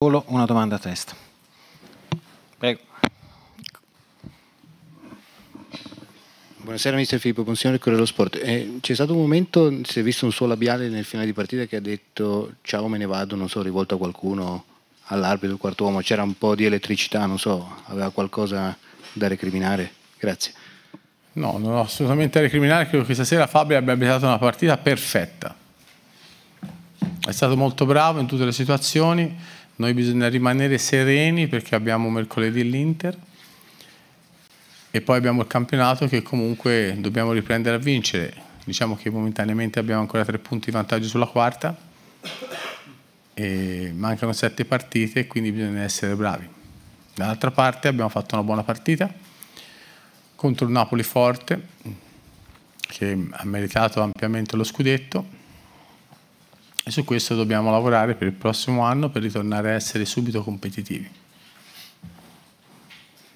Solo una domanda a testa. Prego. Buonasera mister Filippo, buonasera Corriere dello Sport. Eh, c'è stato un momento, si è visto un suo labiale nel finale di partita che ha detto ciao me ne vado, non so, rivolto a qualcuno, all'arbitro, al quarto uomo, c'era un po' di elettricità, non so, aveva qualcosa da recriminare? Grazie. No, non ho assolutamente da recriminare, credo che stasera Fabio abbia abitato una partita perfetta. È stato molto bravo in tutte le situazioni, noi bisogna rimanere sereni perché abbiamo mercoledì l'Inter e poi abbiamo il campionato che comunque dobbiamo riprendere a vincere. Diciamo che momentaneamente abbiamo ancora tre punti di vantaggio sulla quarta e mancano sette partite quindi bisogna essere bravi. Dall'altra parte abbiamo fatto una buona partita contro il Napoli forte che ha meritato ampiamente lo scudetto e su questo dobbiamo lavorare per il prossimo anno per ritornare a essere subito competitivi.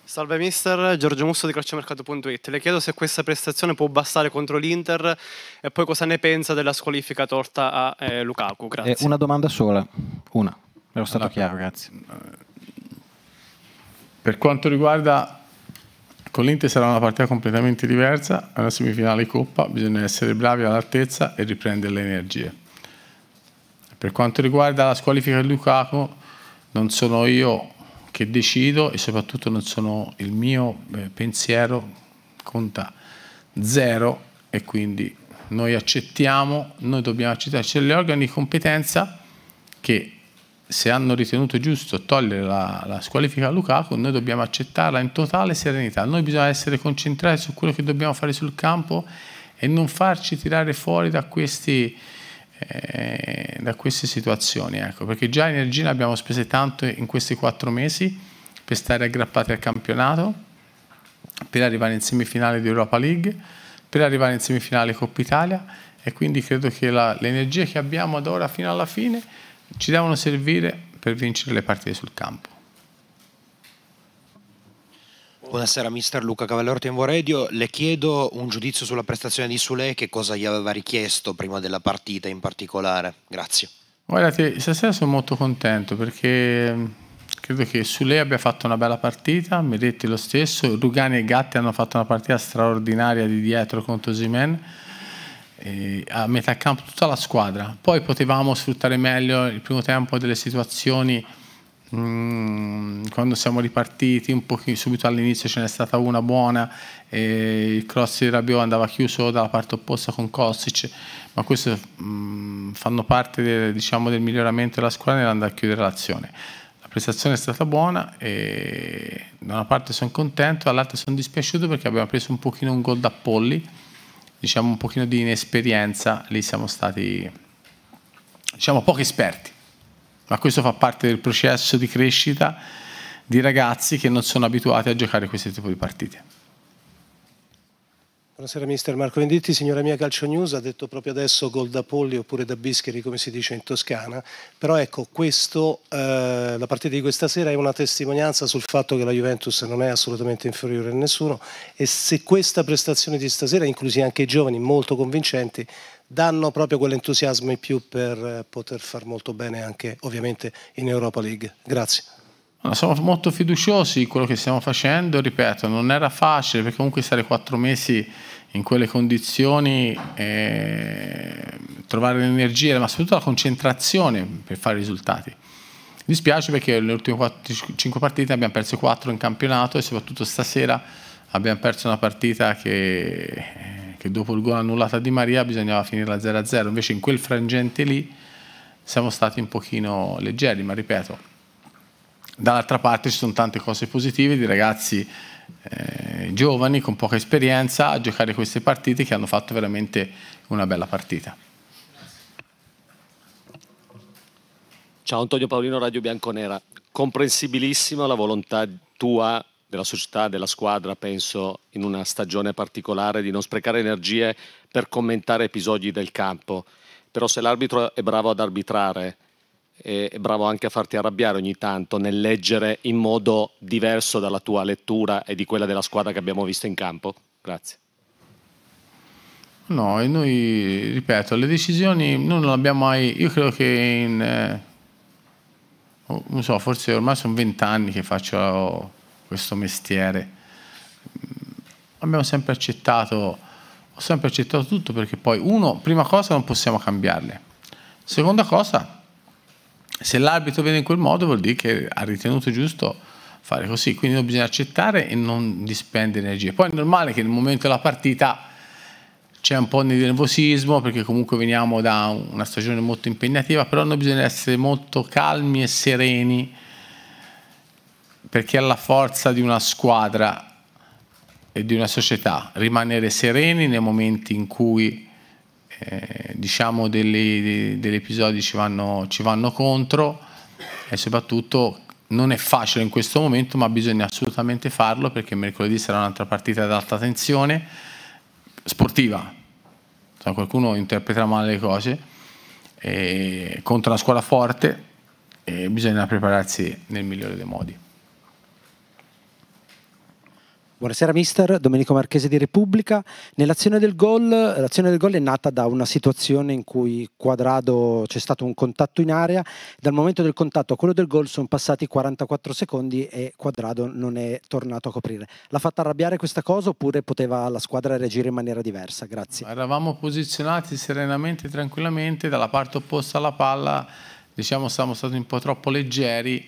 Salve mister, Giorgio Musso di calciomercato.it. Le chiedo se questa prestazione può bastare contro l'Inter e poi cosa ne pensa della squalifica torta a eh, Lukaku. Eh, grazie. Eh, una domanda sola, una. Ero stato allora, chiaro, grazie. Eh, per quanto riguarda con l'Inter sarà una partita completamente diversa, alla semifinale Coppa, bisogna essere bravi all'altezza e riprendere le energie. Per quanto riguarda la squalifica di Lukaku, non sono io che decido e soprattutto non sono il mio eh, pensiero, conta zero e quindi noi accettiamo, noi dobbiamo accettarci gli organi di competenza che se hanno ritenuto giusto togliere la, la, squalifica a Lukaku, noi dobbiamo accettarla in totale serenità. Noi bisogna essere concentrati su quello che dobbiamo fare sul campo e non farci tirare fuori da questi da queste situazioni, ecco, perché già energie ne abbiamo spese tanto in questi quattro mesi per stare aggrappati al campionato, per arrivare in semifinale di Europa League, per arrivare in semifinale Coppa Italia e quindi credo che la, le energie che abbiamo ad ora fino alla fine ci devono servire per vincere le partite sul campo. Buonasera mister Luca Cavallero Tempo Radio, le chiedo un giudizio sulla prestazione di Sule che cosa gli aveva richiesto prima della partita in particolare, grazie. Guardate, stasera sono molto contento perché mm, credo che Sule abbia fatto una bella partita, Miretti lo stesso, Rugani e Gatti hanno fatto una partita straordinaria di dietro contro Zimen a metà campo tutta la squadra. Poi potevamo sfruttare meglio il primo tempo delle situazioni Mm, quando siamo ripartiti, un po subito all'inizio ce n'è stata una buona, e il cross di Rabiot andava chiuso dalla parte opposta con Kostic, ma questo mh, mm, fanno parte del, diciamo, del miglioramento della squadra nell'andare a chiudere l'azione. La prestazione è stata buona e da una parte sono contento, dall'altra sono dispiaciuto perché abbiamo preso un pochino un gol da Polli, diciamo un pochino di inesperienza, lì siamo stati diciamo poco esperti ma questo fa parte del processo di crescita di ragazzi che non sono abituati a giocare questo tipo di partite. Buonasera mister Marco Venditti, signora mia Calcio News, ha detto proprio adesso gol da polli oppure da bischeri come si dice in Toscana, però ecco questo, eh, la partita di questa sera è una testimonianza sul fatto che la Juventus non è assolutamente inferiore a nessuno e se questa prestazione di stasera, inclusi anche i giovani molto convincenti, danno proprio quell'entusiasmo in più per eh, poter far molto bene anche ovviamente in Europa League. Grazie. Siamo molto fiduciosi di quello che stiamo facendo, ripeto, non era facile perché comunque stare quattro mesi in quelle condizioni, eh, trovare l'energia, ma soprattutto la concentrazione per fare i risultati. Mi dispiace perché nelle ultime 4, 5 partite abbiamo perso 4 in campionato e soprattutto stasera abbiamo perso una partita che che dopo il gol annullato di Maria bisognava finire la 0-0, invece in quel frangente lì siamo stati un pochino leggeri, ma ripeto, dall'altra parte ci sono tante cose positive di ragazzi eh, giovani con poca esperienza a giocare queste partite che hanno fatto veramente una bella partita. Ciao Antonio Paolino, Radio Bianconera. Comprensibilissima la volontà tua della società, della squadra, penso in una stagione particolare, di non sprecare energie per commentare episodi del campo. Però se l'arbitro è bravo ad arbitrare, è bravo anche a farti arrabbiare ogni tanto nel leggere in modo diverso dalla tua lettura e di quella della squadra che abbiamo visto in campo? Grazie. No, e noi, ripeto, le decisioni noi non le abbiamo mai... Io credo che in... Eh, oh, non so, forse ormai sono vent'anni che faccio questo mestiere. Mm, abbiamo sempre accettato, ho sempre accettato tutto perché poi, uno, prima cosa non possiamo cambiarle. Seconda cosa, se l'arbitro viene in quel modo vuol dire che ha ritenuto giusto fare così, quindi non bisogna accettare e non dispendere energie. Poi è normale che nel momento della partita c'è un po' di nervosismo perché comunque veniamo da una stagione molto impegnativa, però noi bisogna essere molto calmi e sereni perché è la forza di una squadra e di una società, rimanere sereni nei momenti in cui eh, diciamo degli, degli, episodi ci vanno, ci vanno contro e soprattutto non è facile in questo momento ma bisogna assolutamente farlo perché mercoledì sarà un'altra partita ad alta tensione sportiva, Insomma, qualcuno interpreta male le cose, e eh, contro una squadra forte e eh, bisogna prepararsi nel migliore dei modi. Buonasera mister, Domenico Marchese di Repubblica. Nell'azione del gol, l'azione del gol è nata da una situazione in cui Quadrado c'è stato un contatto in area, dal momento del contatto a quello del gol sono passati 44 secondi e Quadrado non è tornato a coprire. L'ha fatta arrabbiare questa cosa oppure poteva la squadra reagire in maniera diversa? Grazie. Eravamo posizionati serenamente, tranquillamente, dalla parte opposta alla palla, diciamo siamo stati un po' troppo leggeri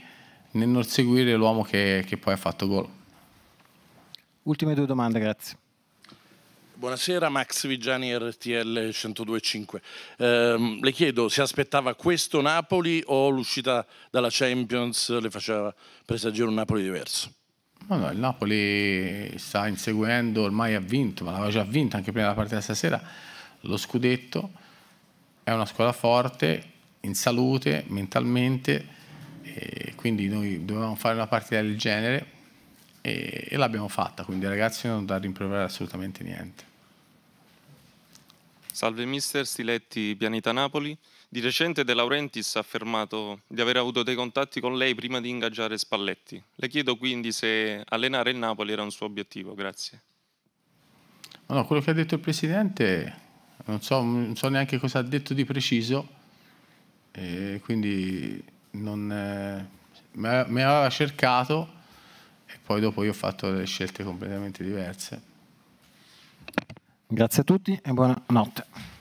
nel non seguire l'uomo che, che poi ha fatto gol. Ultime due domande, grazie. Buonasera, Max Vigiani, RTL 102.5. Eh, le chiedo, si aspettava questo Napoli o l'uscita dalla Champions le faceva presagire un Napoli diverso? Ma no, il Napoli sta inseguendo, ormai ha vinto, ma l'aveva già vinto anche prima della partita stasera, lo scudetto. È una squadra forte, in salute, mentalmente, quindi noi dovevamo fare una partita del genere e, e l'abbiamo fatta, quindi ragazzi non da rimproverare assolutamente niente. Salve mister, Stiletti Pianeta Napoli. Di recente De Laurentiis ha affermato di aver avuto dei contatti con lei prima di ingaggiare Spalletti. Le chiedo quindi se allenare il Napoli era un suo obiettivo. Grazie. No, quello che ha detto il Presidente, non so, non so neanche cosa ha detto di preciso, eh, quindi non, eh, mi aveva cercato e poi dopo io ho fatto delle scelte completamente diverse. Grazie a tutti e buonanotte.